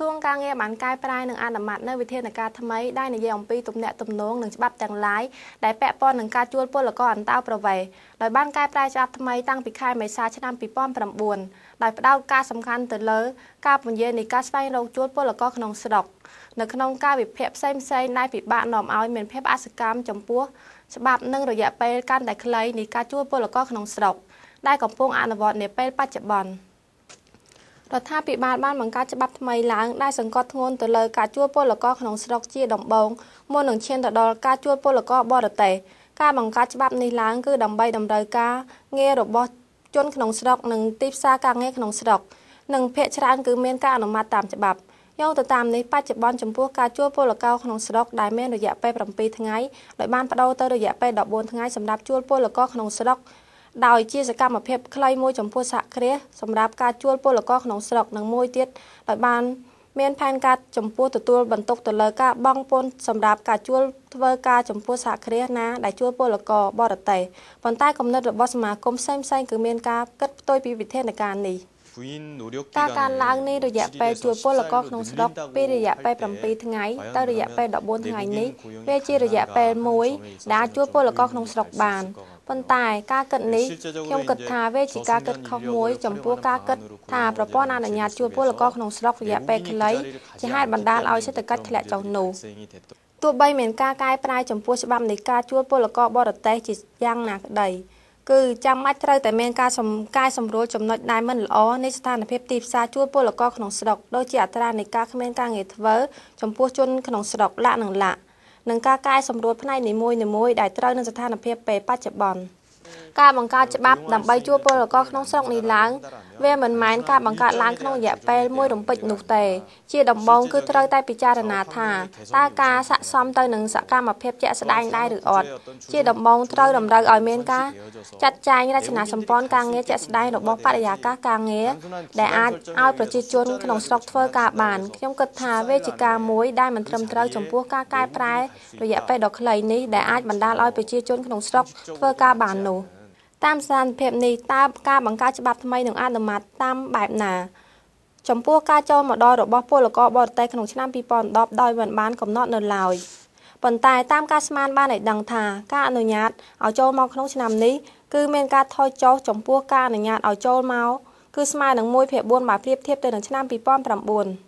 សួងការងារបានកែប្រែនិងអនុម័តនៅវិធានការថ្មីដែលនិយាយអំពីទំនាក់ទំនងនិងច្បាប់ទាំងឡាយដែលពាក់ព័ន្ធនឹងការជួលពលករអន្តោប្រវេសន៍ដោយបានកែប្រែច្បាប់ថ្មីតាំងពីខែមេសាឆ្នាំ2009ដោយផ្ដោតការសំខាន់ទៅលើការពន្យានៃការស្វែងរកជួលពលករក្នុងស្រុកនៅក្នុងការវិភាគផ្សេងផ្សេងដែលពិបាកនាំឲ្យមានភាពអសកម្មចំពោះច្បាប់និងរយៈពេលកាន់តែខ្លីនៃការជួលពលករក្នុងស្រុកដែលកំពុងអនុវត្តនាពេលបច្ចុប្បន្ន។រដ្ឋាភិបាលបានបង្កើតច្បាប់ថ្មីឡើងដែលសង្កត់ធ្ងន់ទៅលើការជួលពលករក្នុងស្រុកជាដំបូងមុននឹងឈានទៅដល់ការជួលពលករបរទេសការបង្កើតច្បាប់នេះឡើងគឺដើម្បីតម្រូវការងាររបស់ជនក្នុងស្រុក និងទីផ្សារការងារក្នុងស្រុកនិងភាគច្រើនគឺមានការអនុម័តតាមច្បាប់យោងទៅតាមនេះបច្ចុប្បន្នចំពោះការជួលពលករក្នុងស្រុកដែលមានរយៈពេល7ថ្ងៃដោយបានបដូរទៅរយៈពេល14ថ្ងៃសម្រាប់ជួលពលករក្នុងស្រុកដោយជាសកម្មភាពខ្លីមួយចំពោះសហគ្រាសសម្រាប់ការជួលពលករក្នុងស្រុកនិងមួយទៀតដោយបានមានផែនការចំពោះទទួល បន្ទុកទៅលើការបង់ពន្ធសម្រាប់ការជួលធ្វើការចំពោះសហគ្រាសណាដែលជួលពលករបរទេសប៉ុន្តែគំនិតរបស់សមាគមផ្សេងៗគឺមានការគិតផ្ទុយពីវិធានការនេះការកើនឡើងនៃរយៈពេលជួលពលករក្នុងស្រុកពីរយៈពេល7ថ្ងៃទៅរយៈពេល14ថ្ងៃនេះវាជារយៈពេលមួយដែលជួលពលករក្នុងស្រុកបានប៉ុន្តែការគិតនេះខ្ញុំគិតថា វាជាការគិតខុសមួយចំពោះការគិតថាប្រព័ន្ធអនុញ្ញាតជួយពលករក្នុងស្រុករយៈពេលខ្លីជាហេតុបណ្ដាលឲ្យសេដ្ឋកិច្ចធ្លាក់ចុះនោះទោះបីមានការកែប្រែចំពោះច្បាប់នៃការជួយពលករបរទេសជាយ៉ាងណាក្ដី គឺចាំបាច់ត្រូវតែមានការសំកាយសម្រួលចំណុចដែលមិនល្អនៃស្ថានភាពទីផ្សារជួយពលករក្នុងស្រុកដូចជាអត្រានៃការគ្មានការងារធ្វើចំពោះជនក្នុងស្រុកលក្ខនឹងលក្ខនិងការកែសម្រួលផ្នែកនីមួយៗដែលត្រូវនឹងស្ថានភាពពេលបច្ចុប្បន្ន។ការបង្កើតច្បាប់ដើម្បីជួយពលករក្នុងស្រុកនេះឡើងវាមិនមែនការបង្កើតឡើងក្នុងរយៈពេលមួយរំពេចនោះទេជាដំបូងគឺត្រូវតែពិចារណាថាតើការស័ក្តិសមទៅនឹងសកម្មភាពជាក់ស្ដែងដែរឬអត់ជាដំបូងត្រូវតម្រូវឲ្យមានការចាត់ចែងរចនាសម្ព័ន្ធការងារជាក់ស្ដែងរបស់បរិយាកាសការងារដែលអាចឲ្យប្រជាជនក្នុងស្រុកធ្វើការបានខ្ញុំគិតថាវាជាការមួយដែលមិនត្រឹមត្រូវចំពោះការកែប្រែរយៈពេលដ៏ខ្លីនេះដែលអាចបណ្ដាលឲ្យប្រជាជនក្នុងស្រុកធ្វើការបាននោះតាមស្ថានភាពនេះតើការបង្កើតច្បាប់ថ្មីនឹងអនុម័តតាមបែបណាចំពោះការចូលមកដល់របស់ពលករបរទេសក្នុងឆ្នាំ2010ដោយមិនបានកំណត់នៅឡើយប៉ុន្តែតាមការស្មានបានឲ្យដឹងថាការអនុញ្ញាតឲ្យចូលមកក្នុងឆ្នាំនេះគឺមានការថយចុះចំពោះការអនុញ្ញាតឲ្យចូលមកគឺស្មើនឹង1/4បើប្រៀបធៀបទៅនឹងឆ្នាំ2009